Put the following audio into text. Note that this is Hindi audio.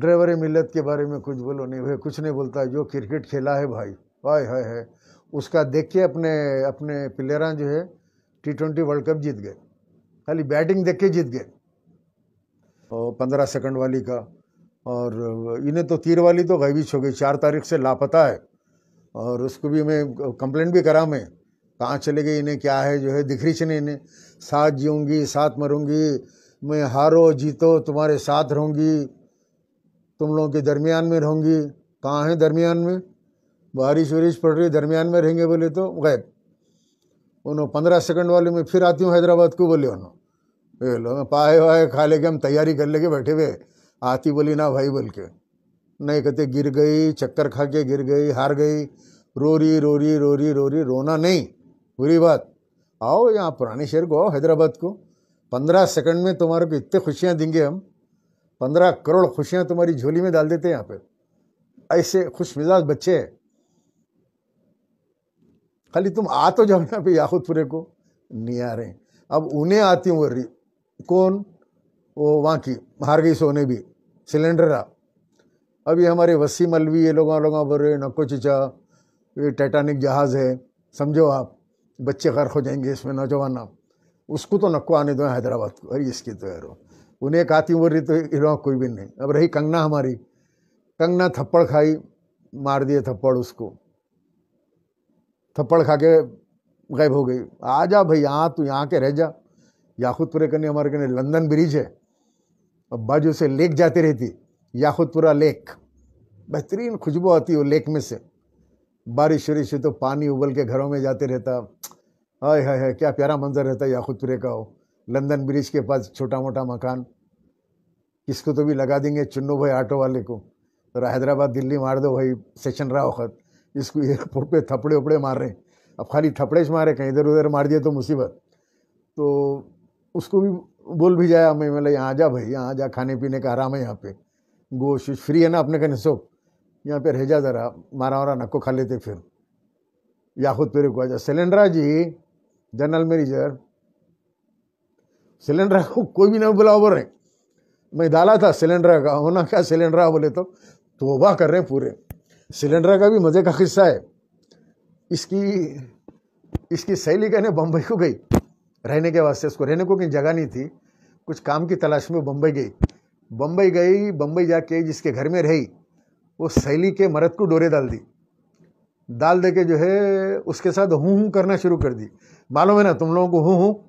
ड्राइवर मिलत के बारे में कुछ बोलो नहीं भाई कुछ नहीं बोलता जो क्रिकेट खेला है भाई हाय है, है उसका देख के अपने अपने प्लेयर जो है टी ट्वेंटी वर्ल्ड कप जीत गए खाली बैटिंग देख के जीत गए और पंद्रह सेकंड वाली का और इन्हें तो तीर वाली तो गई हो गई चार तारीख से लापता है और उसको भी मैं कंप्लेंट भी करा मैं कहाँ चले गए इन्हें क्या है जो है दिख रही चने इन्हें साथ जीऊँगी साथ मरूँगी मैं हारो जीतो तुम्हारे साथ रहूँगी तुम लोगों के दरमियान में रहूँगी कहाँ हैं दरमियान में बारिश वरिश पड़ रही दरमियान में रहेंगे बोले तो गैब उन्होंने पंद्रह सेकंड वाले में फिर आती हूँ हैदराबाद को बोले उन्होंने ये मैं पाए वाए खा लेके हम तैयारी कर लेके बैठे हुए आती बोली ना भाई बोल के नहीं कहते गिर गई चक्कर खा के गिर गई हार गई रो रही रो रही रो रही रो रही रोना नहीं बुरी बात आओ यहाँ पुराने शहर को आओ हैदराबाद को पंद्रह सेकंड में तुम्हारे को इतने खुशियाँ देंगे हम पंद्रह करोड़ खुशियां तुम्हारी झोली में डाल देते हैं यहाँ पे ऐसे खुश मिजाज बच्चे हैं खाली तुम आ तो जाओ यहाँ पे याकूतपुरे को नहीं आ रहे अब उन्हें आती हूँ कौन वो वहाँ की हार गई सोने भी सिलेंडरा अभी हमारे वसीम अलवी ये लोग लोग बोल रहे नक्को चिचा ये टाइटानिक जहाज़ है समझो आप बच्चे गर्क हो जाएंगे इसमें नौजवान आप उसको तो नक्को आने दो हैदराबाद को अरे इसकी तो यार उन्हें एक आती उम्र रही तो हीरो कोई भी नहीं अब रही कंगना हमारी कंगना थप्पड़ खाई मार दिए थप्पड़ उसको थप्पड़ खा के गायब हो गई आ जा भाई यहाँ तू यहाँ के रह जा याखुदपुरे कने हमारे कहीं लंदन ब्रिज है अब बाजू से लेक जाती रहती याखुदपुरा लेक बेहतरीन खुशबू आती है वो लेक में से बारिश वरिश तो पानी उबल के घरों में जाते रहता हाय हाय हाय क्या प्यारा मंजर रहता है याखुदपुरे का हो लंदन ब्रिज के पास छोटा मोटा मकान किसको तो भी लगा देंगे चुनो भाई ऑटो वाले को तो हैदराबाद दिल्ली मार दो भाई सेशन रहा वक्त इसको एयरपोर्ट पे थपड़े उपड़े मार रहे हैं अब खाली थपड़े से मारे कहीं इधर उधर मार दिए तो मुसीबत तो उसको भी बोल भी जाया हमें मतलब यहाँ आ जा भाई यहाँ आ जा खाने पीने का आराम है यहाँ पे गोश फ्री है ना अपने कहने सो यहाँ पे रह जा ज़रा मारा वारा नक्को खा लेते फिर या खुद पेरे को आ जा सिलेंडरा जी जनरल मैनेजर सिलेंडर को कोई भी नहीं बुलाओ बोल रहे मैं डाला था सिलेंडर का होना क्या सिलेंडर बोले तो तोबा कर रहे हैं पूरे सिलेंडर का भी मज़े का किस्सा है इसकी इसकी सहेली कहने बम्बई को गई रहने के वास्ते उसको रहने को कहीं जगह नहीं थी कुछ काम की तलाश में बम्बई गई बम्बई गई बम्बई जाके जिसके घर में रही वो सहेली के मरद को डोरे डाल दी डाल दे के जो है उसके साथ हूँ हूँ करना शुरू कर दी मालूम है ना तुम लोगों को हूँ हूँ